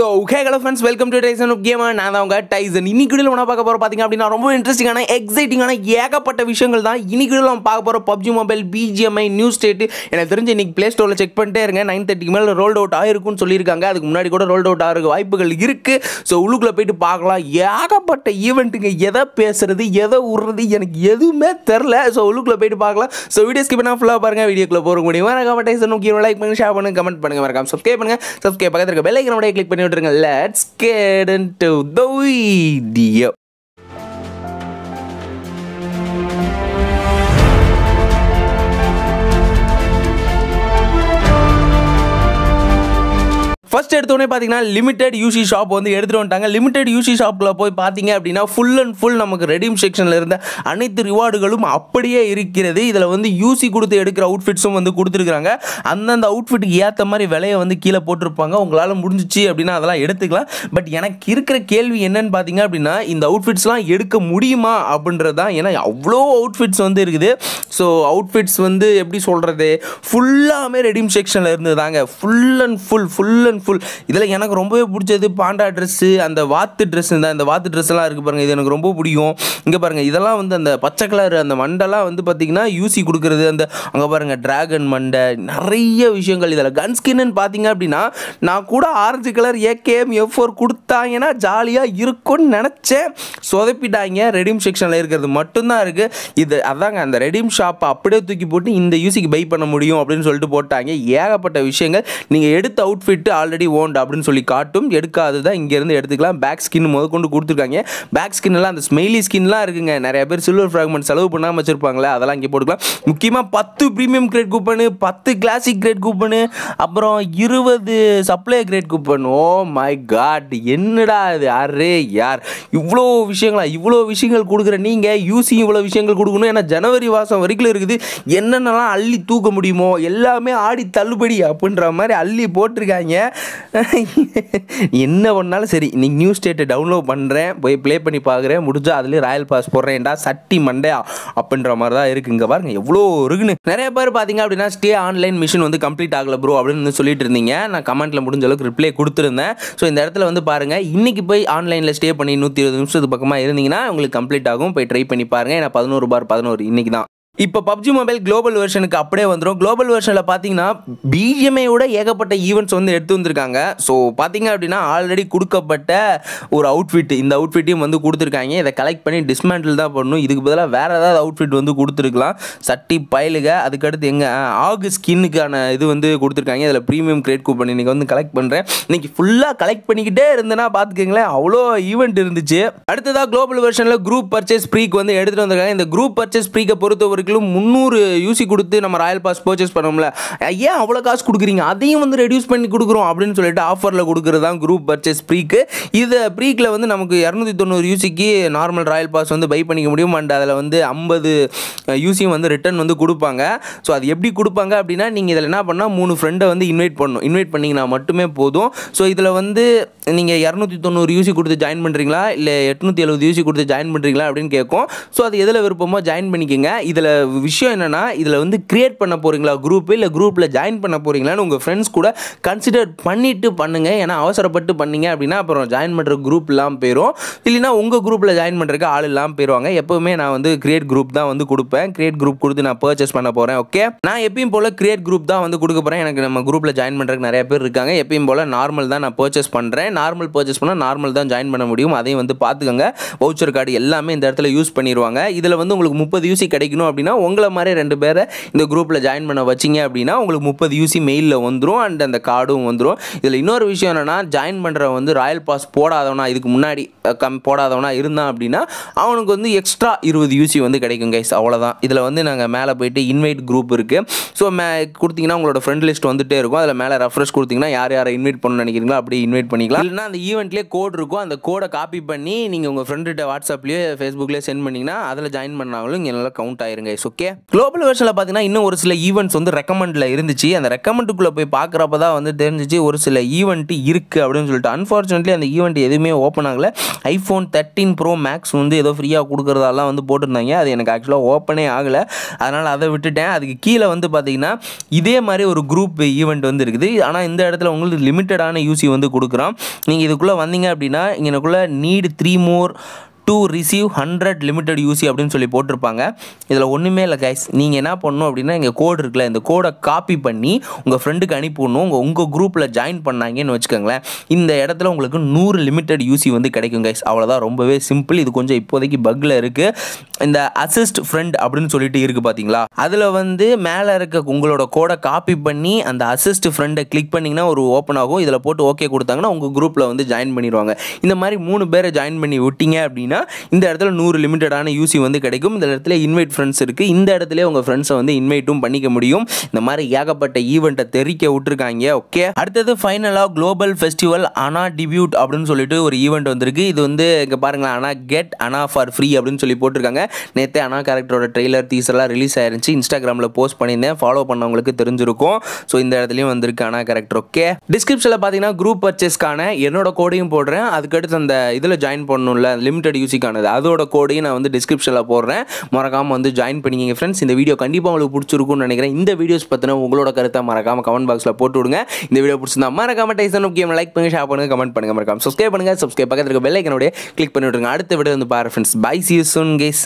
so okay hello friends welcome to Tyson of game நான் தான் உங்கள் டைசன் இன்னைக்கு ஒன்றா பார்க்க போகிற பார்த்தீங்க அப்படின்னா ரொம்ப இன்ட்ரெஸ்டிங்கான எக்ஸைட்டிங்கான ஏகப்பட்ட விஷயங்கள் தான் இன்னைக்கு நம்ம பார்க்க போகிற PUBG mobile BGMI new state எனக்கு தெரிஞ்சு இன்னைக்கு ப்ளே ஸ்டோரில் செக் பண்ணிட்டே இருங்க நைன் தேர்ட்டிக்கு மேலே ரோல் அவுட் ஆயிருக்குன்னு சொல்லியிருக்காங்க அதுக்கு முன்னாடி கூட ரோல் அவுட் ஆகிற வாய்ப்புகள் இருக்குது ஸோ உள்ளுக்குள்ளே போயிட்டு பார்க்கலாம் ஏகப்பட்ட ஈவெண்ட்டுங்க எதை பேசுறது எதை விடுறது எனக்கு எதுவுமே தெரில ஸோ உள்ளுக்குள்ளே போயிட்டு பார்க்கலாம் ஸோ வீடியோ ஸ்கிப் பண்ணால் ஃபுல்லாக பாருங்க வீடியோக்குள்ளே போகிற முடியும் மறக்காம டைசன் நோக்கி லைக் பண்ணுங்கள் ஷேர் பண்ணுங்க கமெண்ட் பண்ணுங்கள் மறக்காம சப்ஸ்கிரைப் பண்ணுங்கள் சப்ஸ்கிரைப் பக்கத்தில் இருக்க பெல் ஐக்கனோட கிளிக் பண்ணி பண்ணிட்டு இருங்க let's get into the video first எடுத்தோடனே பார்த்தீங்கன்னா லிமிடெட் யூசி ஷாப் வந்து எடுத்துகிட்டு வந்துட்டாங்க லிமிடெட் யூசி ஷாப்பில் போய் பார்த்தீங்க அப்படின்னா ஃபுல் அண்ட் ஃபுல் நமக்கு ரெடிம் செக்ஷனில் இருந்த அனைத்து ரிவார்டுகளும் அப்படியே இருக்கிறது இதில் வந்து யூசி கொடுத்து எடுக்கிற அவுட்ஃபிட்ஸும் வந்து கொடுத்துருக்குறாங்க அந்தந்த அவுட்ஃபிட்டுக்கு ஏற்ற மாதிரி விலையை வந்து கீழே போட்டிருப்பாங்க உங்களால் முடிஞ்சிச்சு அப்படின்னா அதெல்லாம் எடுத்துக்கலாம் பட் எனக்கு இருக்கிற கேள்வி என்னன்னு பார்த்தீங்க அப்படின்னா இந்த அவுட்ஃபிட்ஸ்லாம் எடுக்க முடியுமா அப்படின்றது தான் ஏன்னா அவ்வளோ அவுட்ஃபிட்ஸ் வந்து இருக்குது ஸோ அவுட்ஃபிட்ஸ் வந்து எப்படி சொல்கிறது ஃபுல்லாமே ரெடிம் செக்ஷனில் இருந்து தாங்க full and full full and full இதில் எனக்கு ரொம்பவே பிடிச்சது பாண்டா ட்ரெஸ்ஸு அந்த வாத்து ட்ரெஸ் இந்த அந்த வாத்து ட்ரெஸ்லாம் இருக்குது பாருங்கள் இது எனக்கு ரொம்ப பிடிக்கும் இங்கே பாருங்கள் இதெல்லாம் வந்து அந்த பச்சை கலர் அந்த மண்டெல்லாம் வந்து பார்த்திங்கன்னா யூசி கொடுக்குறது அந்த அங்கே பாருங்கள் ட்ராகன் மண்டை நிறைய விஷயங்கள் இதில் கன் ஸ்கின்னு பார்த்தீங்க அப்படின்னா நான் கூட orange colour AKM F four கொடுத்தாங்கன்னா ஜாலியாக இருக்கும்னு நினச்சேன் சொதப்பிட்டாங்க ரெடிம் செக்ஷனில் இருக்கிறது மட்டும்தான் இருக்குது இது அதாங்க அந்த ரெடிம் ஷாப்பை அப்படியே தூக்கி போட்டு இந்த யூசிக்கு பை பண்ண முடியும் அப்படின்னு சொல்லிட்டு போட்டாங்க ஏகப்பட்ட விஷயங்கள் நீங்கள் எடுத்த அவுட்ஃபிட்டு ஆல்ரெடி ஓன்ட் அப்படின்னு சொல்லி காட்டும் எடுக்காது தான் இங்கேருந்து எடுத்துக்கலாம் பேக் ஸ்கின் முத கொண்டு கொடுத்துருக்காங்க பேக் ஸ்கின்லாம் அந்த ஸ்மெயிலி ஸ்கின்லாம் இருக்குங்க நிறைய பேர் சில்வர் ஃப்ராக்மெண்ட் செலவு பண்ணாமல் வச்சிருப்பாங்களே அதெல்லாம் இங்கே போட்டுக்கலாம் முக்கியமாக பத்து ப்ரீமியம் கிரேட் கூப்பனு பத்து கிளாசிக் கிரேட் கூப்பனு அப்புறம் இருபது supply crate coupon oh my God என்னடா இது அரே யார் இவ்வளோ விஷயங்களா இவ்வளோ விஷயங்கள் கொடுக்குற நீங்கள் யூசி இவ்வளோ விஷயங்கள் கொடுக்கணும் ஏன்னா ஜனவரி மாதம் வரைக்கும் இருக்குது என்னென்னலாம் அள்ளி தூக்க முடியுமோ எல்லாமே ஆடி தள்ளுபடி அப்படின்ற மாதிரி அள்ளி போட்டிருக்காங்க என்ன பண்ணாலும் சரி இன்றைக்கி நியூ ஸ்டேட்டை டவுன்லோட் பண்ணுறேன் போய் ப்ளே பண்ணி பார்க்குறேன் முடிஞ்சா அதுலேயே ராயல் பாஸ் போடுறேன்டா சட்டி மண்டே அப்படின்ற மாதிரி தான் இருக்குது இங்கே பாருங்கள் எவ்வளோ இருக்குன்னு நிறைய பேர் பார்த்தீங்க அப்படின்னா ஸ்டே ஆன்லைன் மிஷின் வந்து கம்ப்ளீட் ஆகலை ப்ரோ அப்படின்னு சொல்லிட்டு இருந்தீங்க நான் கமெண்ட்டில் முடிஞ்ச அளவுக்கு ரிப்ளை கொடுத்துருந்தேன் ஸோ இந்த இடத்துல வந்து பாருங்கள் இன்றைக்கி போய் ஆன்லைனில் ஸ்டே பண்ணி நூற்றி இருபது நிமிஷத்துக்கு பக்கமாக இருந்தீங்கன்னா உங்களுக்கு கம்ப்ளீட் ஆகும் போய் ட்ரை பண்ணி பாருங்கள் ஏன்னா பதினோரு பார் பதினோரு இன்றைக்கி தான் இப்போ பப்ஜி மொபைல் குளோபல் வெர்ஷனுக்கு அப்படியே வந்துடும் குளோபல் வெர்ஷனில் பார்த்தீங்கன்னா பிஜிஎம்ஐயோட ஏகப்பட்ட ஈவெண்ட்ஸ் வந்து எடுத்து வந்திருக்காங்க ஸோ பார்த்தீங்க அப்படின்னா ஆல்ரெடி கொடுக்கப்பட்ட ஒரு அவுட்ஃபிட் இந்த அவுட்ஃபிட்டையும் வந்து கொடுத்துருக்காங்க இதை கலெக்ட் பண்ணி டிஸ்மேண்டில் தான் பண்ணணும் இதுக்கு பதிலாக வேறு ஏதாவது அவுட்ஃபிட் வந்து கொடுத்துருக்கலாம் சட்டி பயலுக அதுக்கடுத்து எங்கள் ஆகு ஸ்கின்னுக்கான இது வந்து கொடுத்துருக்காங்க இதில் ப்ரீமியம் கிரேட் கூப்பன் இன்றைக்கி வந்து கலெக்ட் பண்ணுறேன் இன்றைக்கி ஃபுல்லாக கலெக்ட் பண்ணிக்கிட்டே இருந்தேன்னா பார்த்துக்கங்களேன் அவ்வளோ ஈவெண்ட் இருந்துச்சு அடுத்ததாக குளோபல் வெர்ஷனில் குரூப் பர்ச்சேஸ் ஃப்ரீக்கு வந்து எடுத்துகிட்டு வந்திருக்காங்க இந்த குரூப் பர்ச்சேஸ் ஃப்ரீக்கை பொறுத்த யூனிட்டுக்கு முந்நூறு யூசி கொடுத்து நம்ம ராயல் பாஸ் பர்ச்சேஸ் பண்ணோம்ல ஏன் அவ்வளோ காசு கொடுக்குறீங்க அதையும் வந்து ரெடியூஸ் பண்ணி கொடுக்குறோம் அப்படின்னு சொல்லிட்டு ஆஃபரில் கொடுக்குறது தான் குரூப் பர்ச்சேஸ் ப்ரீக்கு இது ப்ரீக்கில் வந்து நமக்கு இரநூத்தி தொண்ணூறு யூசிக்கு நார்மல் ராயல் பாஸ் வந்து பை பண்ணிக்க முடியும் அண்ட் அதில் வந்து ஐம்பது யூசியும் வந்து ரிட்டர்ன் வந்து கொடுப்பாங்க ஸோ அது எப்படி கொடுப்பாங்க அப்படின்னா நீங்கள் இதில் என்ன பண்ணால் மூணு ஃப்ரெண்டை வந்து இன்வைட் பண்ணணும் இன்வைட் பண்ணிங்கன்னா மட்டுமே போதும் ஸோ இதில் வந்து நீங்கள் இரநூத்தி தொண்ணூறு யூசி கொடுத்து ஜாயின் பண்ணுறீங்களா இல்லை எட்நூற்றி எழுபது யூசி கொடுத்து ஜாயின் பண்ணுறீங்களா அப்படின்னு கேட்கும் ஸோ அது எதில் விருப்பமோ ஜாயின் பண்ணிக்கோங்க இதில் விஷயம் என்னென்னா இதில் வந்து க்ரியேட் பண்ண போகிறீங்களா குரூப் இல்லை குரூப்பில் ஜாயின் பண்ண போகிறீங்களான்னு உங்கள் ஃப்ரெண்ட்ஸ் கூட கன்சிடர் பண்ணிவிட்டு பண்ணுங்கள் ஏன்னா அவசரப்பட்டு பண்ணீங்க அப்படின்னா அப்புறம் ஜாயின் பண்ணுற குரூப் இல்லாமல் போயிடும் இல்லைனா உங்கள் குரூப்பில் ஜாயின் பண்ணுறதுக்கு ஆள் இல்லாமல் போயிடுவாங்க எப்போவுமே நான் வந்து கிரியேட் குரூப் தான் வந்து கொடுப்பேன் கிரியேட் குரூப் கொடுத்து நான் பர்ச்சேஸ் பண்ண போகிறேன் ஓகே நான் எப்பயும் போல் கிரியேட் குரூப் தான் வந்து கொடுக்க போகிறேன் எனக்கு நம்ம குரூப்பில் ஜாயின் பண்ணுறதுக்கு நிறைய பேர் இருக்காங்க எப்பயும் போல் நார்மல் தான் நான் பர்ச்சேஸ் பண்ணுறேன் நார்மல் பர்ச்சேஸ் பண்ணால் நார்மல் தான் ஜாயின் பண்ண முடியும் அதையும் வந்து பார்த்துக்கோங்க வவுச்சர் கார்டு எல்லாமே இந்த இடத்துல யூஸ் பண்ணிடுவாங்க இதில் வந்து உங்களுக்கு முப்பது யூசி கிடைக்கணும் அப்படின்னு அப்படின்னா உங்களை மாதிரி ரெண்டு பேரை இந்த குரூப்பில் ஜாயின் பண்ண வச்சிங்க அப்படின்னா உங்களுக்கு முப்பது யூசி மெயிலில் வந்துடும் அண்ட் அந்த கார்டும் வந்துடும் இதில் இன்னொரு விஷயம் என்னென்னா ஜாயின் பண்ணுறவன் வந்து ராயல் பாஸ் போடாதவனா இதுக்கு முன்னாடி கம் போடாதவனா இருந்தான் அப்படின்னா அவனுக்கு வந்து எக்ஸ்ட்ரா இருபது யூசி வந்து கிடைக்கும் கைஸ் அவ்வளோதான் இதில் வந்து நாங்கள் மேலே போயிட்டு இன்வைட் குரூப் இருக்குது ஸோ மே கொடுத்தீங்கன்னா உங்களோட ஃப்ரெண்ட் லிஸ்ட் வந்துட்டே இருக்கும் அதில் மேலே ரெஃப்ரெஷ் கொடுத்தீங்கன்னா யார் யாரை இன்வைட் பண்ணணும் நினைக்கிறீங்களோ அப்படியே இன்வைட் பண்ணிக்கலாம் இல்லைனா அந்த ஈவெண்ட்லேயே கோட் இருக்கும் அந்த கோடை காப்பி பண்ணி நீங்கள் உங்கள் ஃப்ரெண்டுகிட்ட வாட்ஸ்அப்லேயே ஃபேஸ்புக்லேயே சென்ட் பண்ணிங்கன்னா அதில் ஜாயின் பண்ணாங்களும் இங்கே நல்லா கவுண்ட் ஆயிருங்க கைஸ் ஓகே குளோபல் வெர்ஷனில் பார்த்தீங்கன்னா இன்னும் ஒரு சில ஈவெண்ட்ஸ் வந்து ரெக்கமெண்டில் இருந்துச்சு அந்த ரெக்கமெண்டுக்குள்ளே போய் பார்க்குறப்ப தான் வந்து தெரிஞ்சிச்சு ஒரு சில ஈவெண்ட்டு இருக்குது அப்படின்னு சொல்லிட்டு அன்ஃபார்ச்சுனேட்லி அந்த ஈவெண்ட் எதுவுமே ஓப்பன் ஆகலை ஐஃபோன் தேர்ட்டின் ப்ரோ மேக்ஸ் வந்து ஏதோ ஃப்ரீயாக கொடுக்குறதாலாம் வந்து போட்டிருந்தாங்க அது எனக்கு ஆக்சுவலாக ஓப்பனே ஆகலை அதனால் அதை விட்டுட்டேன் அதுக்கு கீழே வந்து பார்த்தீங்கன்னா இதே மாதிரி ஒரு குரூப் ஈவெண்ட் வந்து இருக்குது ஆனால் இந்த இடத்துல உங்களுக்கு லிமிட்டடான யூசி வந்து கொடுக்குறோம் நீங்கள் இதுக்குள்ளே வந்தீங்க அப்படின்னா இங்கனக்குள்ளே need three more to receive hundred limited UC அப்படின்னு சொல்லி போட்டிருப்பாங்க இதில் ஒன்றுமே இல்லை கைஸ் நீங்கள் என்ன பண்ணணும் அப்படின்னா இங்கே கோடு இருக்குல்ல இந்த கோடை காப்பி பண்ணி உங்கள் ஃப்ரெண்டுக்கு அனுப்பிவிடணும் உங்கள் உங்கள் குரூப்பில் ஜாயின் பண்ணாங்கன்னு வச்சுக்கோங்களேன் இந்த இடத்துல உங்களுக்கு நூறு லிமிடெட் யூசி வந்து கிடைக்கும் கைஸ் அவ்வளோதான் ரொம்பவே சிம்பிள் இது கொஞ்சம் இப்போதைக்கு பக்கில் இருக்குது இந்த அசிஸ்ட் ஃப்ரெண்ட் அப்படின்னு சொல்லிட்டு இருக்குது பார்த்தீங்களா அதில் வந்து மேலே இருக்க உங்களோட கோடை காப்பி பண்ணி அந்த அசிஸ்ட் ஃப்ரெண்டை கிளிக் பண்ணிங்கன்னா ஒரு ஓப்பன் ஆகும் இதில் போட்டு ஓகே கொடுத்தாங்கன்னா உங்கள் குரூப்பில் வந்து ஜாயின் பண்ணிடுவாங்க இந்த மாதிரி மூணு பேரை ஜாயின் பண்ணி விட்டீங்க அப்படின்னா இந்த இடத்துல நூறு லிமிட்டடான யூசி வந்து கிடைக்கும் இந்த இடத்துல இன்வைட் ஃப்ரெண்ட்ஸ் இருக்குது இந்த இடத்துல உங்கள் ஃப்ரெண்ட்ஸை வந்து இன்வைட்டும் பண்ணிக்க முடியும் இந்த மாதிரி ஏகப்பட்ட ஈவெண்ட்டை தெரிக்க விட்டுருக்காங்க ஓகே அடுத்தது ஃபைனலாக குளோபல் ஃபெஸ்டிவல் அனா டிபியூட் அப்படின்னு சொல்லிட்டு ஒரு ஈவெண்ட் வந்திருக்கு இது வந்து இங்கே பாருங்களேன் அனா கெட் அனா ஃபார் ஃப்ரீ அப்படின்னு சொல்லி போட்டிருக்காங்க நேற்று அனா கேரக்டரோட ட்ரெய்லர் எல்லாம் ரிலீஸ் ஆயிருந்துச்சு வச்சு இன்ஸ்டாகிராமில் போஸ்ட் பண்ணியிருந்தேன் ஃபாலோ பண்ணவங்களுக்கு தெரிஞ்சிருக்கும் ஸோ இந்த இடத்துலையும் வந்திருக்கு ஆனால் கரெக்டர் ஓகே டிஸ்கிரிப்ஷனில் பார்த்தீங்கன்னா குரூப் பர்ச்சேஸ்க்கான என்னோட கோடையும் போடுறேன் அதுக்கடுத்து அந்த இதில் ஜாயின் பண்ணணும்ல லிமிடெட் யூசிக்கானது அதோட கோடையும் நான் வந்து டிஸ்கிரிப்ஷனில் போடுறேன் மறக்காமல் வந்து ஜாயின் பண்ணிக்கிங்க ஃப்ரெண்ட்ஸ் இந்த வீடியோ கண்டிப்பாக உங்களுக்கு பிடிச்சிருக்கும்னு நினைக்கிறேன் இந்த வீடியோஸ் பற்றின உங்களோட கருத்தை மறக்காமல் கமெண்ட் பாக்ஸில் போட்டு விடுங்க இந்த வீடியோ பிடிச்சிருந்தா மறக்காமல் டைசன் முக்கியம் லைக் பண்ணி ஷேர் பண்ணுங்க கமெண்ட் பண்ணுங்க மறக்காமல் சப்ஸ்கிரைப் பண்ணுங்க சப்ஸ்கிரைப் பக்கத்தில் இருக்க பெல்லைக்கனோடைய கிளிக் பண்ணி அடுத்த வீடியோ வந்து பாரு ஃப்ரெண்ட்ஸ் பை சி சுன் கேஸ்